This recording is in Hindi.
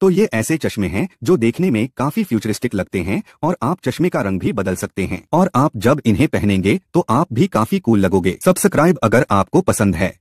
तो ये ऐसे चश्मे हैं जो देखने में काफी फ्यूचरिस्टिक लगते हैं और आप चश्मे का रंग भी बदल सकते हैं और आप जब इन्हें पहनेंगे तो आप भी काफी कूल लगोगे सब्सक्राइब अगर आपको पसंद है